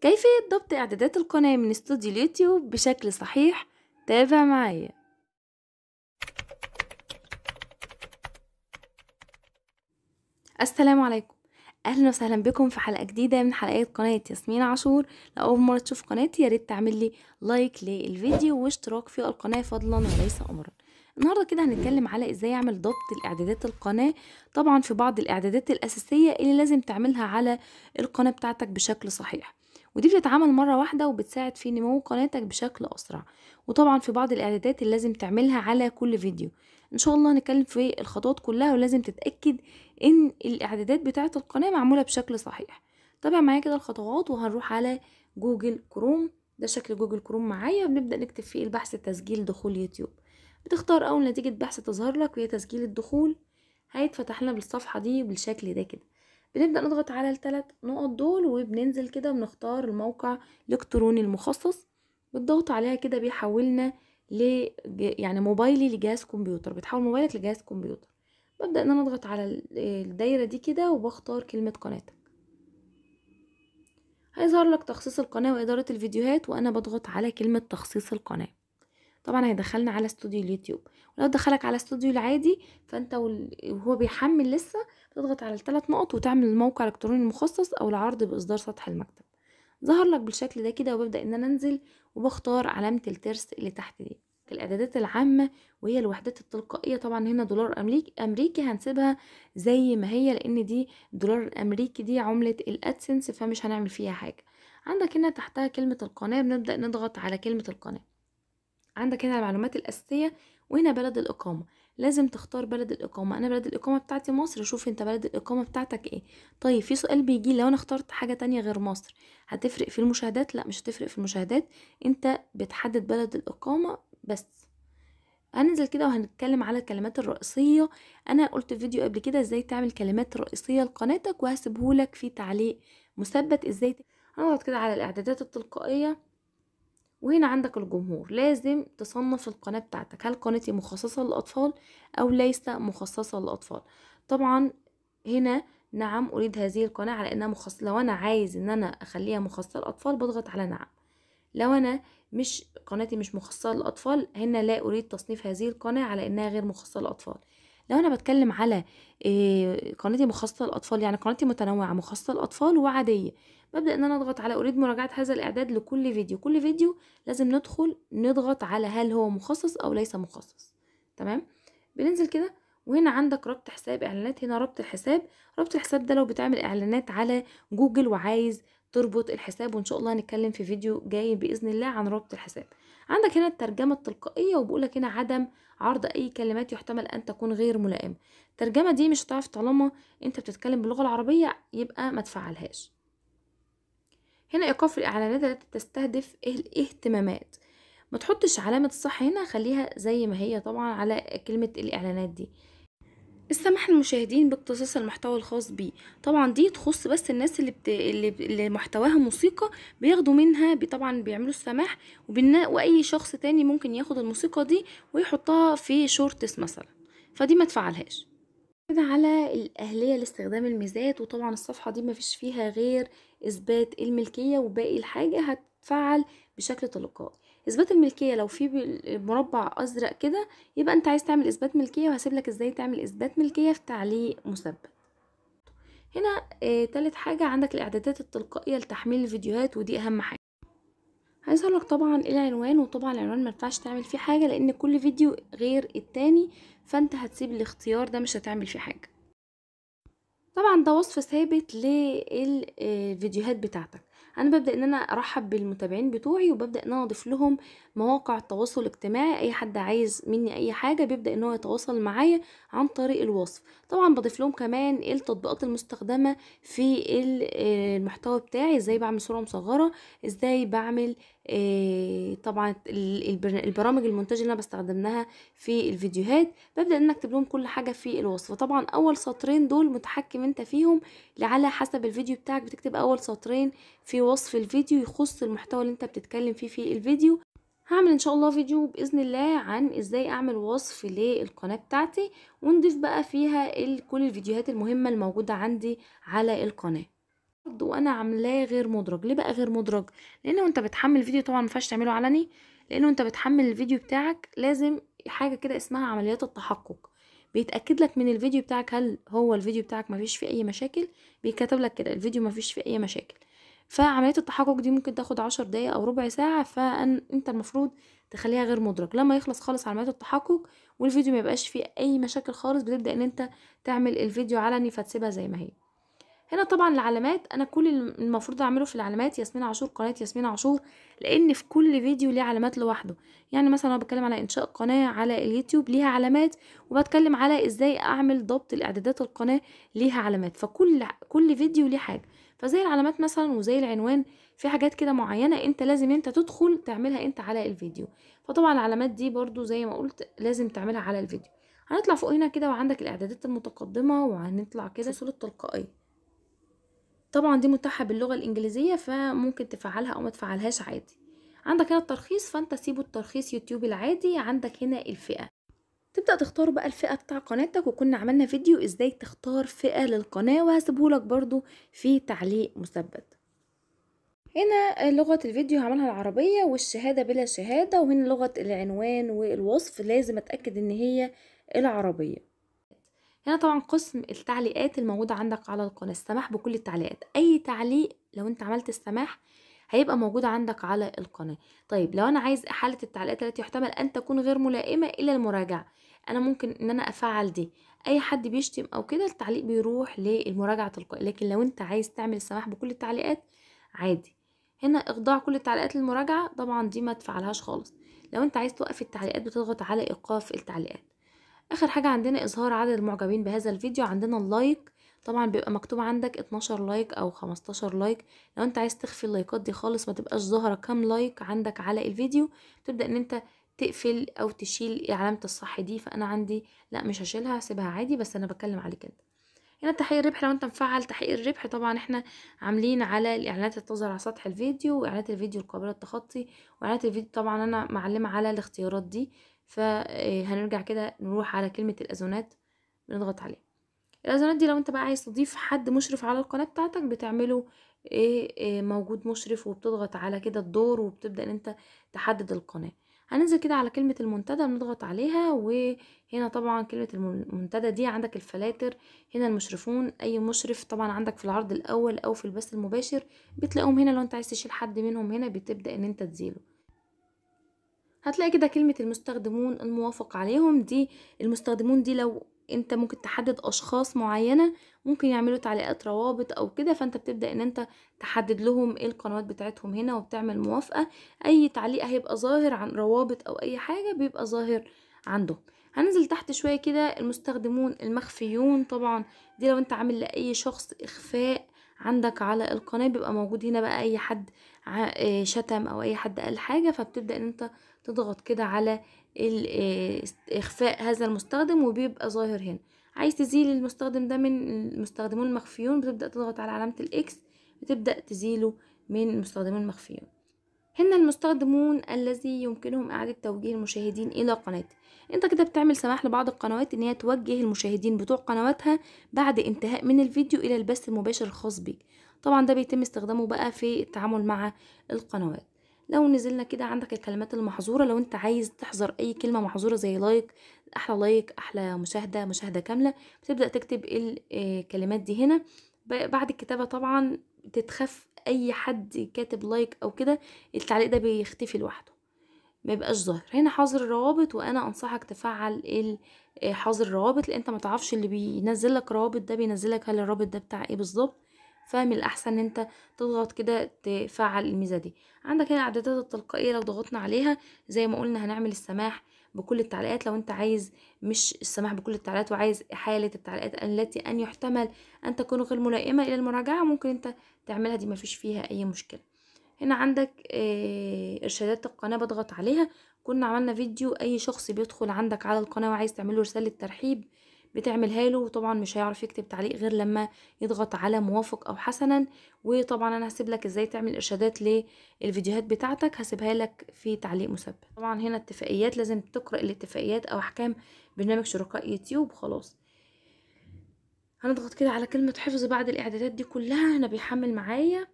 كيفية ضبط إعدادات القناة من استوديو اليوتيوب بشكل صحيح تابع معايا السلام عليكم اهلا وسهلا بكم في حلقه جديده من حلقات قناه ياسمين عاشور لو اول مره تشوف قناتي يا ريت تعمل لي لايك للفيديو واشتراك في القناه فضلا وليس امرا النهارده كده هنتكلم على ازاي اعمل ضبط الاعدادات القناه طبعا في بعض الاعدادات الاساسيه اللي لازم تعملها على القناه بتاعتك بشكل صحيح ودي بتتعمل مرة واحدة وبتساعد في نمو قناتك بشكل أسرع وطبعا في بعض الإعدادات اللي لازم تعملها على كل فيديو إن شاء الله هنتكلم في الخطوات كلها ولازم تتأكد إن الإعدادات بتاعة القناة معمولة بشكل صحيح تابع معايا كده الخطوات وهنروح على جوجل كروم ده شكل جوجل كروم معايا بنبدأ نكتب فيه البحث تسجيل دخول يوتيوب بتختار أول نتيجة بحث تظهر لك وهي تسجيل الدخول هيتفتح لنا بالصفحة دي بالشكل ده كده بنبدأ نضغط على الثلاث نقط دول وبننزل كده بنختار الموقع الإلكتروني المخصص بالضغط عليها كده بيحولنا ل يعني موبايلي لجهاز كمبيوتر بتحول موبايلك لجهاز كمبيوتر ببدأ ان انا اضغط على الدايرة دي كده وبختار كلمة قناتك هيظهر لك تخصيص القناة وإدارة الفيديوهات وأنا بضغط على كلمة تخصيص القناة طبعا هيدخلنا على استوديو اليوتيوب ولو دخلك على استوديو العادي فانت وهو بيحمل لسه تضغط على الثلاث نقط وتعمل الموقع الالكتروني المخصص او العرض باصدار سطح المكتب ظهر لك بالشكل ده كده وببدا ان انا انزل وبختار علامه الترس اللي تحت دي الاعدادات العامه وهي الوحدات التلقائيه طبعا هنا دولار امريكي امريكي هنسيبها زي ما هي لان دي دولار الامريكي دي عمله الادسنس فمش هنعمل فيها حاجه عندك هنا تحتها كلمه القناه بنبدا نضغط على كلمه القناه عندك هنا المعلومات الأساسية وهنا بلد الإقامة لازم تختار بلد الإقامة أنا بلد الإقامة بتاعتي مصر شوف أنت بلد الإقامة بتاعتك إيه طيب في سؤال بيجي لو أنا اخترت حاجة تانية غير مصر هتفرق في المشاهدات لا مش هتفرق في المشاهدات أنت بتحدد بلد الإقامة بس هننزل كده وهنتكلم على الكلمات الرئيسية أنا قلت في فيديو قبل كده إزاي تعمل كلمات رئيسية لقناتك وهسيبهولك في تعليق مثبت إزاي هنضغط كده على الإعدادات التلقائية وهنا عندك الجمهور لازم تصنف القناة بتاعتك هل قناتي مخصصة للأطفال أو ليست مخصصة للأطفال طبعا هنا نعم أريد هذه القناة على إنها مخصصة لو أنا عايز إن أنا أخليها مخصصة للأطفال بضغط على نعم لو أنا مش قناتي مش مخصصة للأطفال هنا لا أريد تصنيف هذه القناة على إنها غير مخصصة للأطفال لو انا بتكلم على آه، قناتي مخصصه للاطفال يعني قناتي متنوعه مخصصه للاطفال وعاديه ببدا ان انا اضغط على اريد مراجعه هذا الاعداد لكل فيديو كل فيديو لازم ندخل نضغط على هل هو مخصص او ليس مخصص تمام بننزل كده وهنا عندك ربط حساب اعلانات هنا ربط الحساب ربط الحساب ده لو بتعمل اعلانات على جوجل وعايز تربط الحساب وان شاء الله هنتكلم في فيديو جاي باذن الله عن ربط الحساب عندك هنا الترجمه التلقائيه وبقولك هنا عدم عرض اي كلمات يحتمل ان تكون غير ملائمه الترجمه دي مش هتعرف طالما انت بتتكلم باللغه العربيه يبقى ما تفعلهاش هنا ايقاف الاعلانات التي تستهدف الاهتمامات ما تحطش علامه الصح هنا خليها زي ما هي طبعا على كلمه الاعلانات دي السماح للمشاهدين باقتصاص المحتوى الخاص بيه طبعا دي تخص بس الناس اللي, بت... اللي, ب... اللي محتواها موسيقى بياخدوا منها بي... طبعا بيعملوا السماح وبنا... واي شخص تاني ممكن ياخد الموسيقى دي ويحطها في شورتس مثلا فدي ما تفعلهاش كده على الأهلية لاستخدام الميزات وطبعا الصفحة دي مفيش فيها غير إثبات الملكية وباقي الحاجة هتفعل بشكل تلقائي اثبات الملكيه لو في مربع ازرق كده يبقى انت عايز تعمل اثبات ملكيه وهسيب لك ازاي تعمل اثبات ملكيه في تعليق مثبت هنا آه تالت حاجه عندك الاعدادات التلقائيه لتحميل الفيديوهات ودي اهم حاجه هيظهر لك طبعا إيه العنوان وطبعا العنوان ما ينفعش تعمل فيه حاجه لان كل فيديو غير التاني فانت هتسيب الاختيار ده مش هتعمل فيه حاجه طبعا ده وصف ثابت للفيديوهات آه، بتاعتك انا ببدا ان انا ارحب بالمتابعين بتوعي وببدا ان انا اضيف لهم مواقع التواصل الاجتماعي اي حد عايز مني اي حاجه بيبدا ان هو يتواصل معايا عن طريق الوصف طبعا بضيف لهم كمان التطبيقات المستخدمه في آه، المحتوى بتاعي ازاي بعمل صوره مصغره ازاي بعمل آه، طبعا البرامج المونتاج اللي انا بستخدمها في الفيديوهات ببدا ان اكتب لهم كل حاجه في الوصف طبعا اول سطرين دول متحكم انت فيهم على حسب الفيديو بتاعك بتكتب اول سطرين في وصف الفيديو يخص المحتوى اللي انت بتتكلم فيه في الفيديو هعمل ان شاء الله فيديو باذن الله عن ازاي اعمل وصف للقناه بتاعتي ونضيف بقى فيها كل الفيديوهات المهمه الموجوده عندي على القناه العرض وانا عاملاه غير مدرج ليه بقى غير مدرج لان وانت بتحمل الفيديو طبعا مينفعش تعمله علني لان وانت بتحمل الفيديو بتاعك لازم حاجه كده اسمها عمليات التحقق بيتاكد لك من الفيديو بتاعك هل هو الفيديو بتاعك مفيش فيه اي مشاكل بيكتب لك كده الفيديو مفيش فيه اي مشاكل فعمليه التحقق دي ممكن تاخد عشر دقايق او ربع ساعه فانت المفروض تخليها غير مدرج لما يخلص خالص عمليه التحقق والفيديو ما يبقاش فيه اي مشاكل خالص بتبدا ان انت تعمل الفيديو علني فتسيبها زي ما هي هنا طبعا العلامات انا كل المفروض اعمله في العلامات ياسمين عاشور قناه ياسمين عاشور لان في كل فيديو ليه علامات لوحده يعني مثلا انا بتكلم على انشاء قناه على اليوتيوب ليها علامات وبتكلم على ازاي اعمل ضبط الاعدادات القناه ليها علامات فكل كل فيديو ليه حاجه فزي العلامات مثلا وزي العنوان في حاجات كده معينه انت لازم انت تدخل تعملها انت على الفيديو فطبعا العلامات دي برضو زي ما قلت لازم تعملها على الفيديو هنطلع فوق هنا كده وعندك الاعدادات المتقدمه وهنطلع كده صوره تلقائيه طبعا دي متاحة باللغة الإنجليزية فممكن تفعلها أو ما تفعلهاش عادي عندك هنا الترخيص فأنت سيبه الترخيص يوتيوب العادي عندك هنا الفئة تبدأ تختار بقى الفئة بتاع قناتك وكنا عملنا فيديو ازاي تختار فئة للقناة وهسيبهولك برضو في تعليق مثبت هنا لغة الفيديو هعملها العربية والشهادة بلا شهادة وهنا لغة العنوان والوصف لازم اتأكد ان هي العربية هنا طبعا قسم التعليقات الموجودة عندك على القناة السماح بكل التعليقات أي تعليق لو أنت عملت السماح هيبقى موجود عندك على القناة طيب لو أنا عايز إحالة التعليقات التي يحتمل أن تكون غير ملائمة إلى المراجعة أنا ممكن إن أنا أفعل دي أي حد بيشتم أو كده التعليق بيروح للمراجعة تلقائي لكن لو أنت عايز تعمل السماح بكل التعليقات عادي هنا إخضاع كل التعليقات للمراجعة طبعا دي ما تفعلهاش خالص لو أنت عايز توقف التعليقات بتضغط على إيقاف التعليقات اخر حاجة عندنا اظهار عدد المعجبين بهذا الفيديو عندنا اللايك طبعا بيبقى مكتوب عندك 12 لايك او 15 لايك لو انت عايز تخفي اللايكات دي خالص ما تبقاش ظاهرة كام لايك عندك على الفيديو تبدأ ان انت تقفل او تشيل علامة الصح دي فانا عندي لا مش هشيلها هسيبها عادي بس انا بتكلم عليك انت هنا تحقيق الربح لو انت مفعل تحقيق الربح طبعا احنا عاملين على الاعلانات اللي بتظهر على سطح الفيديو واعلانات الفيديو القابله للتخطي واعلانات الفيديو طبعا انا معلمه على الاختيارات دي فهنرجع آه، كده نروح على كلمة الأزونات نضغط عليها الأزونات دي لو انت بقى عايز تضيف حد مشرف على القناة بتاعتك بتعمله ايه, آه، موجود مشرف وبتضغط على كده الدور وبتبدأ ان انت تحدد القناة هننزل كده على كلمة المنتدى بنضغط عليها وهنا طبعا كلمة المنتدى دي عندك الفلاتر هنا المشرفون أي مشرف طبعا عندك في العرض الأول أو في البث المباشر بتلاقيهم هنا لو أنت عايز تشيل حد منهم هنا بتبدأ إن أنت تزيله هتلاقي كده كلمة المستخدمون الموافق عليهم دي المستخدمون دي لو انت ممكن تحدد اشخاص معينة ممكن يعملوا تعليقات روابط او كده فانت بتبدأ ان انت تحدد لهم ايه القنوات بتاعتهم هنا وبتعمل موافقة اي تعليق هيبقى ظاهر عن روابط او اي حاجة بيبقى ظاهر عندهم هنزل تحت شوية كده المستخدمون المخفيون طبعا دي لو انت عامل لأي شخص اخفاء عندك على القناة بيبقى موجود هنا بقى اي حد آه، شتم او اي حد قال حاجة فبتبدأ ان انت تضغط كده على آه، اخفاء هذا المستخدم وبيبقى ظاهر هنا عايز تزيل المستخدم ده من المستخدمون المخفيون بتبدا تضغط على علامه الاكس بتبدا تزيله من المستخدمون المخفيون هنا المستخدمون الذي يمكنهم إعادة توجيه المشاهدين إلى قناتي انت كده بتعمل سماح لبعض القنوات ان هي توجه المشاهدين بتوع قنواتها بعد انتهاء من الفيديو الى البث المباشر الخاص بيك طبعا ده بيتم استخدامه بقى في التعامل مع القنوات لو نزلنا كده عندك الكلمات المحظوره لو انت عايز تحظر اي كلمه محظوره زي لايك احلى لايك احلى مشاهده مشاهده كامله بتبدا تكتب آه، الكلمات دي هنا بعد الكتابه طبعا تتخف اي حد كاتب لايك او كده التعليق ده بيختفي لوحده ما يبقاش ظاهر هنا حظر الروابط وانا انصحك تفعل آه، حظر الروابط لان انت ما تعرفش اللي بينزل لك روابط ده بينزل لك هل الرابط ده بتاع ايه بالظبط فمن الأحسن إن أنت تضغط كده تفعل الميزة دي عندك هنا الإعدادات التلقائية لو ضغطنا عليها زي ما قلنا هنعمل السماح بكل التعليقات لو انت عايز مش السماح بكل التعليقات وعايز حالة التعليقات التي ان يحتمل ان تكون غير ملائمة الى المراجعة ممكن انت تعملها دي مفيش فيها اي مشكلة هنا عندك اه ارشادات القناة بضغط عليها كنا عملنا فيديو اي شخص بيدخل عندك على القناة وعايز تعمله رسالة ترحيب بتعملها له وطبعا مش هيعرف يكتب تعليق غير لما يضغط على موافق او حسنا وطبعا انا هسيب لك ازاي تعمل ارشادات للفيديوهات بتاعتك هسيبها لك في تعليق مثبت طبعا هنا اتفاقيات لازم تقرا الاتفاقيات او احكام برنامج شركاء يوتيوب خلاص هنضغط كده على كلمه حفظ بعد الاعدادات دي كلها انا بيحمل معايا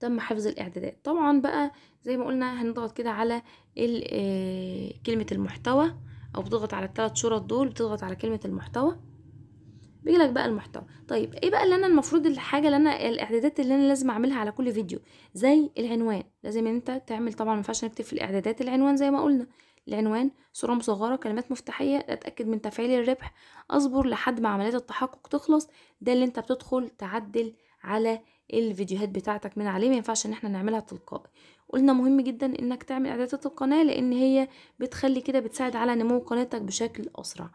تم حفظ الاعدادات طبعا بقى زي ما قلنا هنضغط كده على آه، كلمه المحتوى او بتضغط على الثلاث شرط دول بتضغط على كلمه المحتوى بيجيلك بقى المحتوى طيب ايه بقى اللي انا المفروض الحاجه اللي انا الاعدادات اللي انا لازم اعملها على كل فيديو زي العنوان لازم انت تعمل طبعا ما ينفعش نكتب في الاعدادات العنوان زي ما قلنا العنوان صورة مصغرة كلمات مفتاحية أتأكد من تفعيل الربح أصبر لحد ما عمليات التحقق تخلص ده اللي أنت بتدخل تعدل على الفيديوهات بتاعتك من عليه ما ينفعش ان احنا نعملها تلقائي قلنا مهم جدا انك تعمل اعدادات القناه لان هي بتخلي كده بتساعد على نمو قناتك بشكل اسرع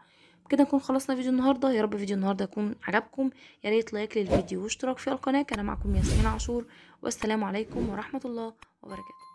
كده نكون خلصنا فيديو النهارده يا رب فيديو النهارده يكون عجبكم يا ريت لايك للفيديو واشتراك في القناه كان معكم ياسمين عاشور والسلام عليكم ورحمه الله وبركاته